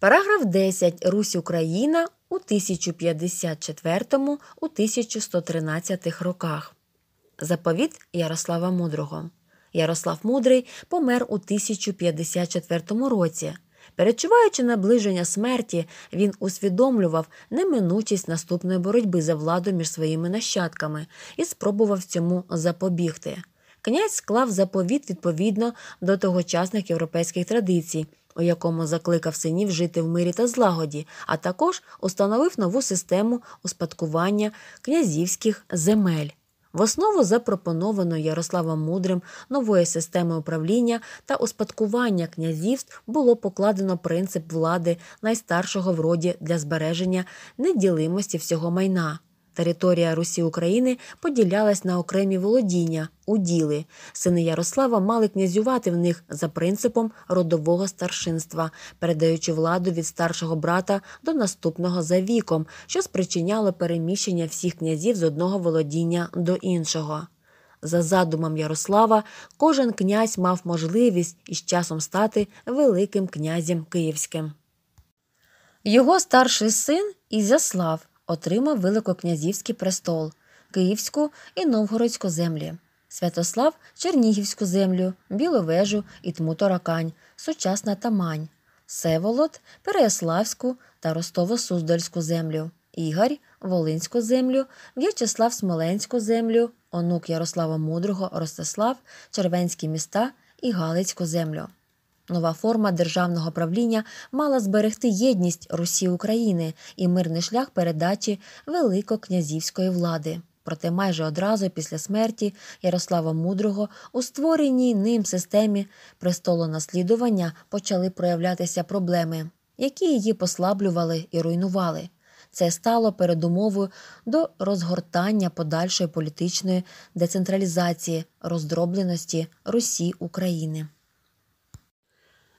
Параграф 10. Русь Україна у 1054 у 1113 роках. Заповіт Ярослава Мудрого. Ярослав Мудрий помер у 1054 році. Перечуваючи наближення смерті, він усвідомлював неминучість наступної боротьби за владу між своїми нащадками і спробував цьому запобігти. Князь склав заповіт відповідно до тогочасних європейських традицій у якому закликав синів жити в мирі та злагоді, а також установив нову систему успадкування князівських земель. В основу запропоновано Ярославом Мудрим нової системи управління та успадкування князівств було покладено принцип влади найстаршого в роді для збереження неділимості всього майна. Територія Русі України поділялась на окремі володіння, уділи. Сини Ярослава мали князювати в них за принципом родового старшинства, передаючи владу від старшого брата до наступного за віком, що спричиняло переміщення всіх князів з одного володіння до іншого. За задумом Ярослава, кожен князь мав можливість із часом стати Великим князем Київським. Його старший син Ізяслав отримав Великокнязівський престол, Київську і Новгородську землі, Святослав Чернігівську землю, Біловежу і Тмуторакань, сучасна Тамань, Севолод Переяславську та Ростово-Суздальську землю, Ігор, Волинську землю, В'ячеслав Смоленську землю, онук Ярослава Мудрого, Ростислав, Червенські міста і Галицьку землю. Нова форма державного правління мала зберегти єдність Русі України і мирний шлях передачі великокнязівської влади. Проте майже одразу після смерті Ярослава Мудрого у створеній ним системі престолонаслідування почали проявлятися проблеми, які її послаблювали і руйнували. Це стало передумовою до розгортання подальшої політичної децентралізації роздробленості Русі України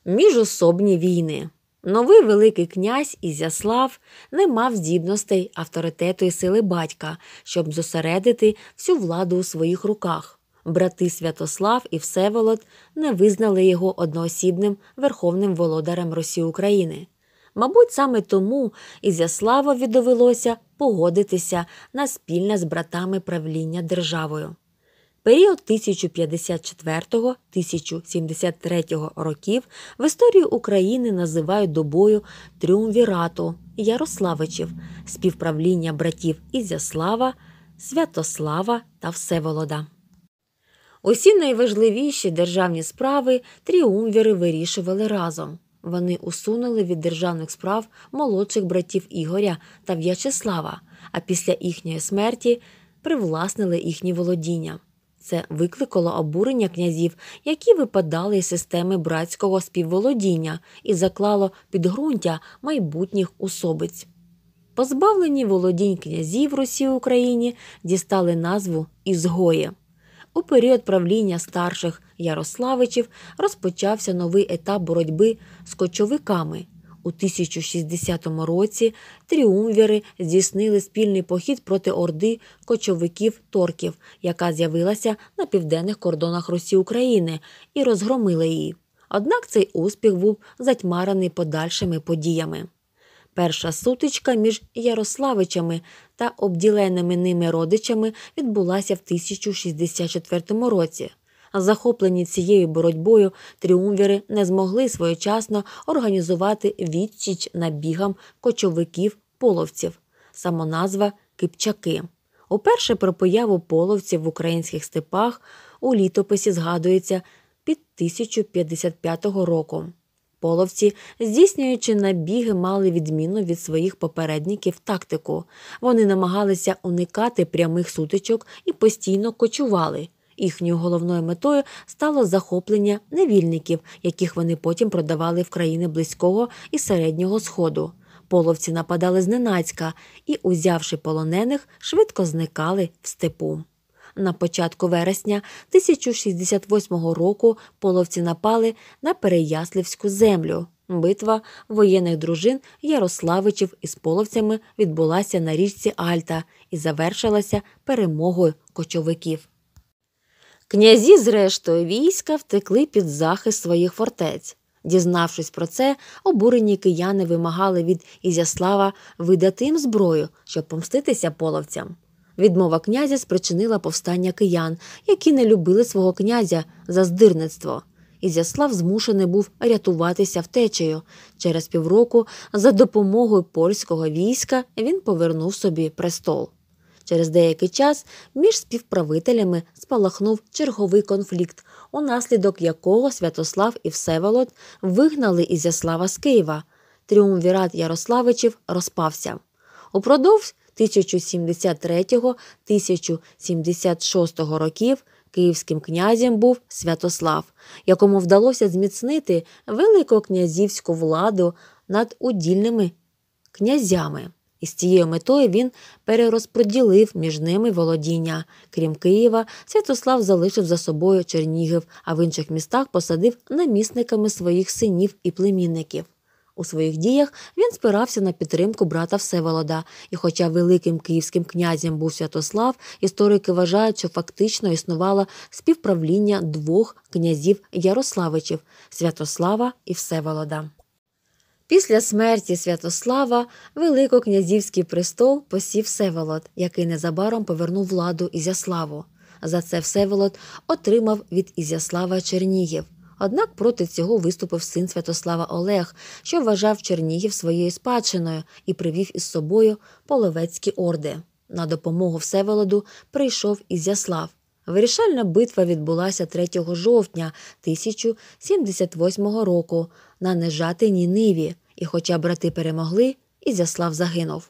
міжособні війни. Новий Великий князь Ізяслав не мав здібностей авторитету і сили батька, щоб зосередити всю владу у своїх руках. Брати Святослав і Всеволод не визнали його одноосібним верховним володарем Росії України. Мабуть, саме тому Ізяславові довелося погодитися на спільне з братами правління державою період 1054-1073 років в історії України називають добою тріумвірату Ярославичів, співправління братів Ізяслава, Святослава та Всеволода. Усі найважливіші державні справи тріумвіри вирішували разом. Вони усунули від державних справ молодших братів Ігоря та В'ячеслава, а після їхньої смерті привласнили їхні володіння. Це викликало обурення князів, які випадали із системи братського співволодіння і заклало підґрунтя майбутніх особиць. Позбавлені володінь князів Русі Україні дістали назву Ізгої. У період правління старших Ярославичів розпочався новий етап боротьби з кочовиками. У 1060 році тріумвіри здійснили спільний похід проти орди кочовиків торків, яка з'явилася на південних кордонах Росії України і розгромила її. Однак цей успіх був затьмарений подальшими подіями. Перша сутичка між Ярославичами та обділеними ними родичами відбулася в 1064 році захоплені цією боротьбою, тріумвіри не змогли своєчасно організувати відсіч набігам кочовиків половців, самоназва Кипчаки. Уперше про появу половців в українських степах у літописі згадується під 1055 року. Половці, здійснюючи набіги, мали відміну від своїх попередників тактику. Вони намагалися уникати прямих сутичок і постійно кочували. Їхньою головною метою стало захоплення невільників, яких вони потім продавали в країни близького і середнього сходу. Половці нападали зненацька і, узявши полонених, швидко зникали в степу. На початку вересня 1068 року половці напали на Переяслівську землю. Битва воєнних дружин Ярославичів із половцями відбулася на річці Альта і завершилася перемогою кочовиків. Князі, зрештою, війська втекли під захист своїх фортець. Дізнавшись про це, обурені кияни вимагали від Ізяслава видати їм зброю, щоб помститися половцям. Відмова князя спричинила повстання киян, які не любили свого князя за здирництво. Ізяслав змушений був рятуватися втечею. Через півроку, за допомогою польського війська, він повернув собі престол. Через деякий час між співправителями спалахнув черговий конфлікт, унаслідок якого Святослав і Всеволод вигнали Ізяслава з Києва. Тріумвірат Ярославичів розпався. Упродовж 1073-1076 років київським князем був Святослав, якому вдалося зміцнити великокнязівську владу над удільними князями. І з цією метою він перерозподілив між ними володіння. Крім Києва, Святослав залишив за собою Чернігів, а в інших містах посадив намісниками своїх синів і племінників. У своїх діях він спирався на підтримку брата Всеволода, і, хоча великим київським князем був Святослав, історики вважають, що фактично існувало співправління двох князів Ярославичів Святослава і Всеволода. Після смерті Святослава Великокнязівський престол посів Севолод, який незабаром повернув владу Ізяславу. За це Всеволод отримав від Ізяслава Чернігів. Однак проти цього виступив син Святослава Олег, що вважав Чернігів своєю спадщиною і привів із собою половецькі орди. На допомогу Всеволоду прийшов Ізяслав. Вирішальна битва відбулася 3 жовтня 1078 року на Нежатині Ниві. І, хоча брати перемогли, Ізяслав загинув.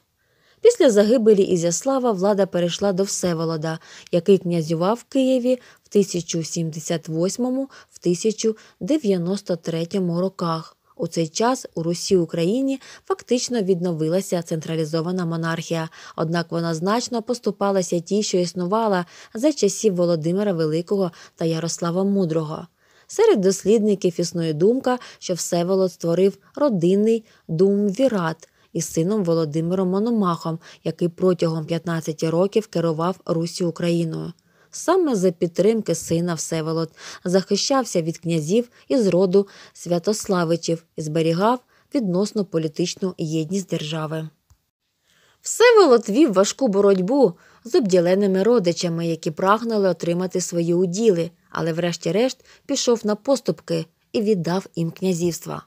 Після загибелі Ізяслава влада перейшла до Всеволода, який князював в Києві в 1078 в 1093 роках. У цей час у Русі Україні фактично відновилася централізована монархія, однак вона значно поступалася тій, що існувала за часів Володимира Великого та Ярослава Мудрого. Серед дослідників існує думка, що Всеволод створив родинний думвірат із сином Володимиром Мономахом, який протягом 15 років керував Русі Україною. Саме за підтримки сина Всеволод захищався від князів із роду Святославичів і зберігав відносно політичну єдність держави. Всеволод вів важку боротьбу з обділеними родичами, які прагнули отримати свої уділи але, врешті-решт, пішов на поступки і віддав їм князівства.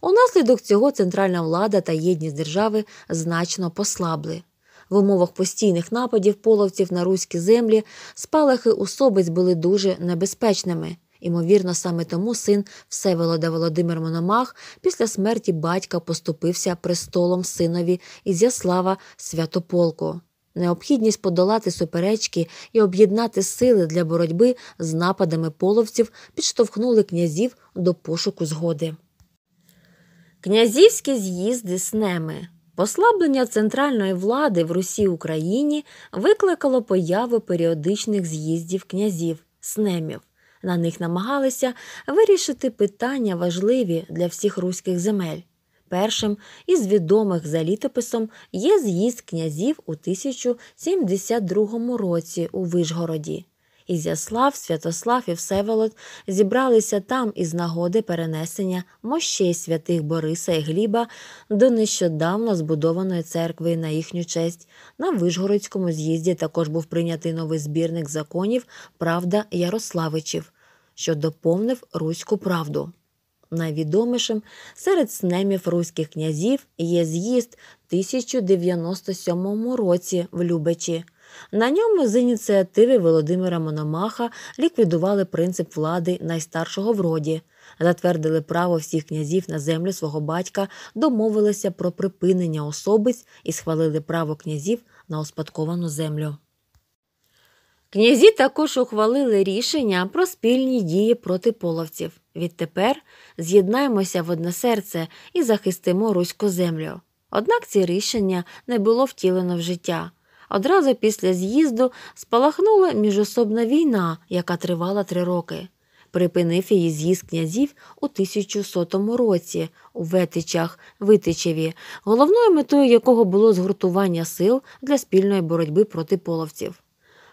Унаслідок цього центральна влада та єдність держави значно послабли. В умовах постійних нападів половців на руські землі спалахи особиць були дуже небезпечними. Імовірно, саме тому син Всеволода Володимир Мономах після смерті батька поступився престолом синові Ізяслава Святополку. Необхідність подолати суперечки і об'єднати сили для боротьби з нападами половців підштовхнули князів до пошуку згоди. Князівські з'їзди снеми. Послаблення центральної влади в Русі Україні викликало появу періодичних з'їздів князів снемів. На них намагалися вирішити питання важливі для всіх руських земель. Першим із відомих за літописом є з'їзд князів у 1072 році у Вишгороді. Ізяслав, Святослав і Всеволод зібралися там із нагоди перенесення мощей святих Бориса і Гліба до нещодавно збудованої церкви на їхню честь. На Вишгородському з'їзді також був прийнятий новий збірник законів Правда Ярославичів, що доповнив Руську правду найвідомішим серед снемів руських князів є з'їзд 1097 році в Любечі. На ньому з ініціативи Володимира Мономаха ліквідували принцип влади найстаршого в роді, затвердили право всіх князів на землю свого батька, домовилися про припинення особиць і схвалили право князів на успадковану землю. Князі також ухвалили рішення про спільні дії проти половців. Відтепер з'єднаємося в одне серце і захистимо руську землю. Однак ці рішення не було втілено в життя. Одразу після з'їзду спалахнула міжособна війна, яка тривала три роки. Припинив її з'їзд князів у 1100 році у Ветичах Витичеві, головною метою якого було згуртування сил для спільної боротьби проти половців.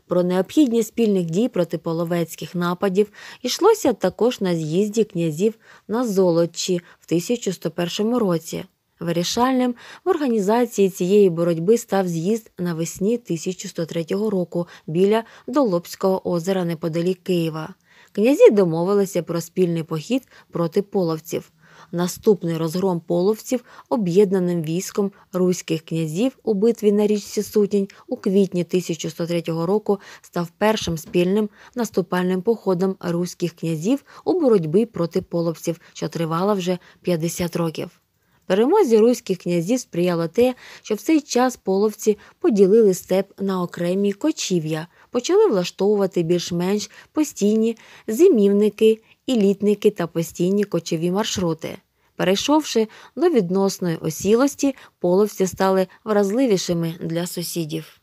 Про необхідність спільних дій проти половецьких нападів йшлося також на з'їзді князів на Золочі в 1101 році. Вирішальним в організації цієї боротьби став з'їзд навесні 1103 року біля Долобського озера неподалік Києва. Князі домовилися про спільний похід проти половців наступний розгром половців об'єднаним військом руських князів у битві на річці Сутінь у квітні 1103 року став першим спільним наступальним походом руських князів у боротьбі проти половців, що тривала вже 50 років. Перемозі руських князів сприяло те, що в цей час половці поділили степ на окремі кочів'я, почали влаштовувати більш-менш постійні зимівники і літники та постійні кочові маршрути. Перейшовши до відносної осілості, половці стали вразливішими для сусідів.